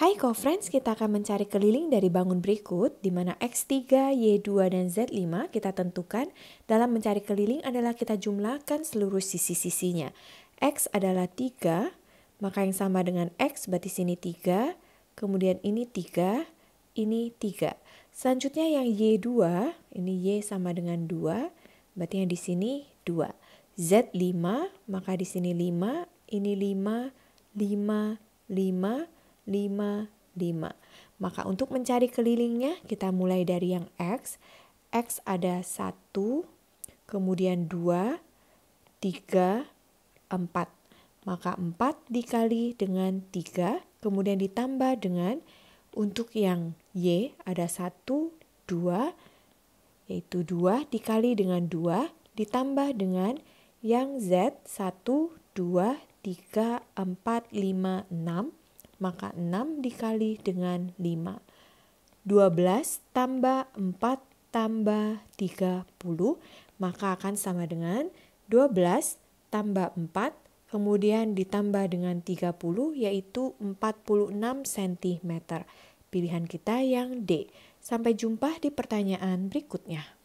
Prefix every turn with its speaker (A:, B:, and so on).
A: Hai co-friends, kita akan mencari keliling dari bangun berikut, di mana X3, Y2, dan Z5 kita tentukan. Dalam mencari keliling adalah kita jumlahkan seluruh sisi-sisinya. X adalah 3, maka yang sama dengan X berarti sini 3, kemudian ini 3, ini 3. Selanjutnya yang Y2, ini Y sama dengan 2, berarti yang di sini 2. Z5, maka di sini 5, ini 5, 5, 5, 5. Maka untuk mencari kelilingnya kita mulai dari yang X. X ada 1, kemudian 2, 3, 4. Maka 4 dikali dengan 3, kemudian ditambah dengan untuk yang Y ada 1, 2, yaitu 2 dikali dengan 2, ditambah dengan yang Z 1, 2, 3, 4, 5, 6 maka 6 dikali dengan 5. 12 tambah 4 tambah 30 maka akan sama dengan 12 tambah 4 kemudian ditambah dengan 30 yaitu 46 cm. Pilihan kita yang D. Sampai jumpa di pertanyaan berikutnya.